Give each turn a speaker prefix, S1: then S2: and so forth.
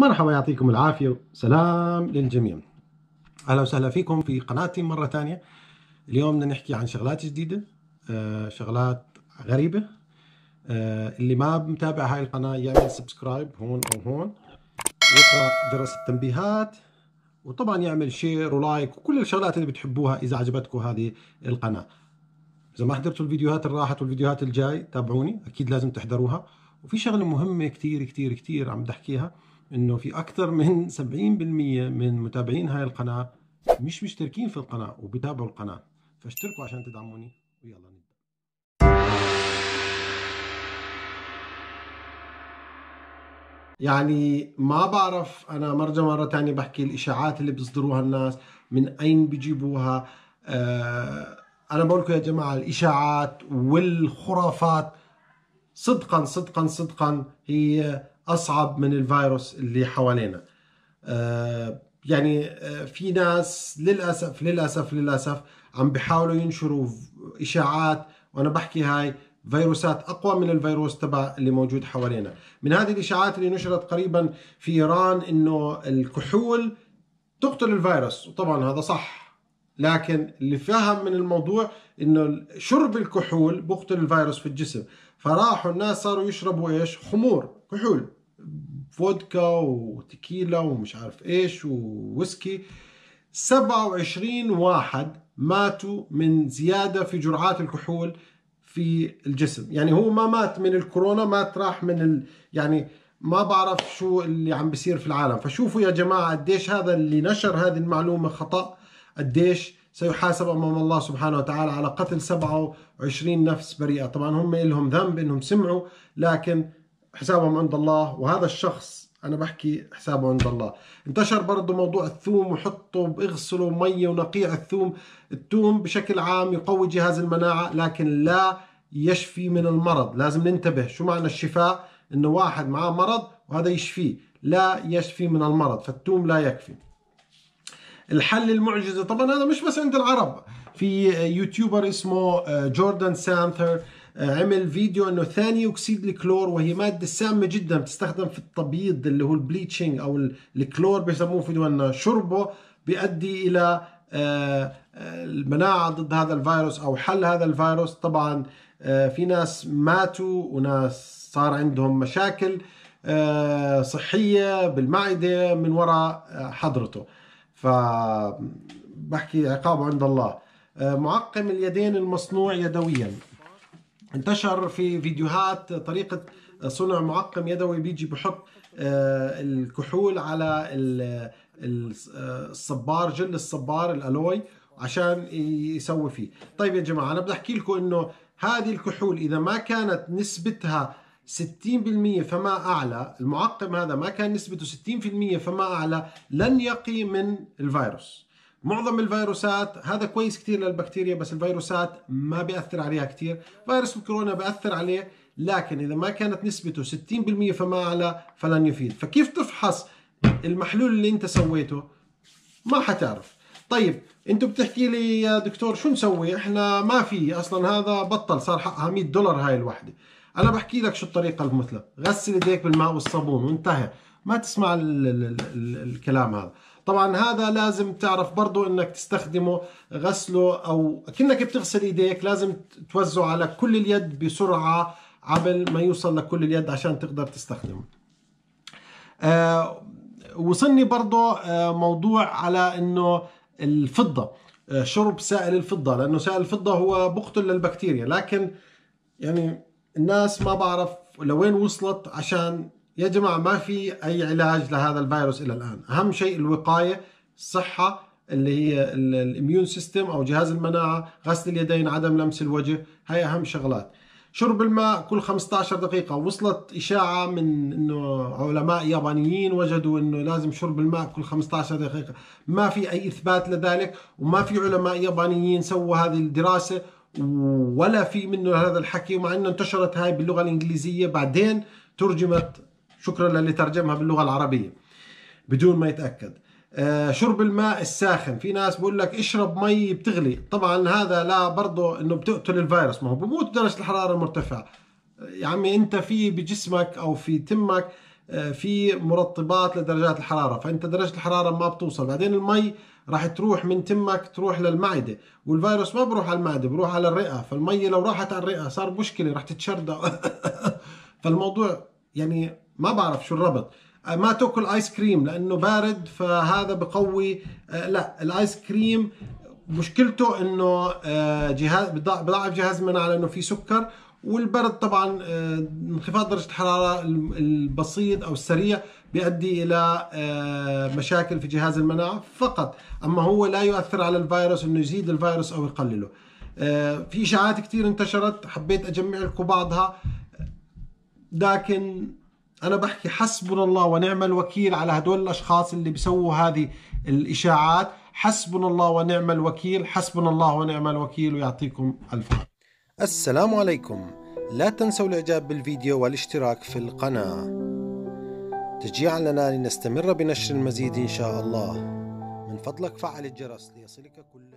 S1: مرحبا يعطيكم العافية سلام للجميع أهلا وسهلا فيكم في قناتي مرة ثانية اليوم بدنا نحكي عن شغلات جديدة آه، شغلات غريبة آه، اللي ما متابع هاي القناة يعمل سبسكرايب هون أو هون يقرأ جرس التنبيهات وطبعا يعمل شير ولايك وكل الشغلات اللي بتحبوها إذا عجبتكم هذه القناة إذا ما حضرتوا الفيديوهات اللي راحت والفيديوهات الجاي تابعوني أكيد لازم تحضروها وفي شغلة مهمة كتير كتير كتير عم بدي أحكيها انه في اكثر من 70% من متابعين هاي القناه مش مشتركين في القناه وبتابعوا القناه فاشتركوا عشان تدعموني ويلا نبدا يعني ما بعرف انا مرجع مره ثانيه بحكي الاشاعات اللي بيصدروها الناس من اين بيجيبوها آه انا بقول لكم يا جماعه الاشاعات والخرافات صدقا صدقا صدقا هي اصعب من الفيروس اللي حوالينا آه، يعني آه، في ناس للاسف للاسف للاسف عم بيحاولوا ينشروا اشاعات وانا بحكي هاي فيروسات اقوى من الفيروس تبع اللي موجود حوالينا من هذه الاشاعات اللي نشرت قريبا في ايران انه الكحول تقتل الفيروس وطبعا هذا صح لكن اللي فهم من الموضوع انه شرب الكحول بقتل الفيروس في الجسم فراحوا الناس صاروا يشربوا ايش خمور كحول فودكا وتكيلا ومش عارف ايش وويسكي 27 واحد ماتوا من زيادة في جرعات الكحول في الجسم يعني هو ما مات من الكورونا مات راح من ال... يعني ما بعرف شو اللي عم بيصير في العالم فشوفوا يا جماعة قديش هذا اللي نشر هذه المعلومة خطأ قديش سيحاسب أمام الله سبحانه وتعالى على قتل 27 نفس بريئة طبعا هم لهم ذنب إنهم سمعوا لكن حسابهم عند الله وهذا الشخص انا بحكي حسابه عند الله انتشر برضه موضوع الثوم وحطه اغسلوا ميه ونقيع الثوم الثوم بشكل عام يقوي جهاز المناعه لكن لا يشفي من المرض لازم ننتبه شو معنى الشفاء انه واحد معاه مرض وهذا يشفيه لا يشفي من المرض فالثوم لا يكفي الحل المعجزه طبعا هذا مش بس عند العرب في يوتيوبر اسمه آه، جوردان سانثر عمل فيديو انه ثاني اكسيد الكلور وهي ماده سامه جدا بتستخدم في التبييض اللي هو البليتشنج او الكلور بيسموه في دولنا شربه بيؤدي الى آه، آه، المناعه ضد هذا الفيروس او حل هذا الفيروس طبعا آه، في ناس ماتوا وناس صار عندهم مشاكل صحيه بالمعده من وراء حضرته ف بحكي عقابه عند الله معقم اليدين المصنوع يدويا انتشر في فيديوهات طريقة صنع معقم يدوي بيجي بحط آه، الكحول على الصبار جل الصبار الالوي عشان يسوي فيه طيب يا جماعة أنا بدي أحكي لكم أنه هذه الكحول إذا ما كانت نسبتها 60% فما أعلى المعقم هذا ما كان نسبته 60% فما أعلى لن يقي من الفيروس معظم الفيروسات هذا كويس كثير للبكتيريا بس الفيروسات ما بيأثر عليها كثير فيروس الكورونا بأثر عليه لكن إذا ما كانت نسبته 60% فما أعلى فلن يفيد فكيف تفحص المحلول اللي أنت سويته ما حتعرف طيب انت بتحكي لي يا دكتور شو نسوي احنا ما في اصلا هذا بطل صار حقها 100 دولار هاي الوحده انا بحكي لك شو الطريقه المثلى غسل ايديك بالماء والصابون وانتهى ما تسمع الكلام هذا طبعا هذا لازم تعرف برضو انك تستخدمه غسله او كأنك بتغسل ايديك لازم توزعه على كل اليد بسرعة قبل ما يوصل لكل اليد عشان تقدر تستخدمه آه وصلني برضو آه موضوع على انه الفضة آه شرب سائل الفضة لانه سائل الفضة هو بقتل للبكتيريا لكن يعني الناس ما بعرف لوين وصلت عشان يا جماعة ما في أي علاج لهذا الفيروس إلى الآن أهم شيء الوقاية الصحة اللي هي الاميون سيستم أو جهاز المناعة غسل اليدين عدم لمس الوجه هاي أهم شغلات شرب الماء كل 15 دقيقة وصلت إشاعة من إنه علماء يابانيين وجدوا إنه لازم شرب الماء كل 15 دقيقة ما في أي إثبات لذلك وما في علماء يابانيين سووا هذه الدراسة ولا في منه هذا الحكي ومع انه انتشرت هاي باللغه الانجليزيه بعدين ترجمت شكرا للي ترجمها باللغة العربية بدون ما يتأكد آه، شرب الماء الساخن في ناس بقول لك اشرب مي بتغلي طبعا هذا لا برضه انه بتقتل الفيروس ما هو بموت درجة الحرارة المرتفعة يا عمي انت في بجسمك او في تمك آه، في مرطبات لدرجات الحرارة فانت درجة الحرارة ما بتوصل بعدين المي راح تروح من تمك تروح للمعدة والفيروس ما بروح على المعدة بروح على الرئة فالمي لو راحت على الرئة صار مشكلة راح تتشرد فالموضوع يعني ما بعرف شو الربط أه، ما تاكل ايس كريم لانه بارد فهذا بقوي أه، لا الايس كريم مشكلته انه أه، جهاز بضعف جهاز المناعه لانه في سكر والبرد طبعا انخفاض درجه الحراره البسيط او السريع بيؤدي الى مشاكل في جهاز المناعه فقط اما هو لا يؤثر على الفيروس انه يزيد الفيروس او يقلله في اشاعات كثير انتشرت حبيت اجمع لكم بعضها لكن انا بحكي حسبنا الله ونعم الوكيل على هدول الاشخاص اللي بيسووا هذه الاشاعات حسبنا الله ونعم الوكيل حسبنا الله ونعم الوكيل ويعطيكم الف عافيه السلام عليكم لا تنسوا الاعجاب بالفيديو والاشتراك في القناه تشجيعا لنا لنستمر بنشر المزيد ان شاء الله من فضلك فعل الجرس ليصلك كل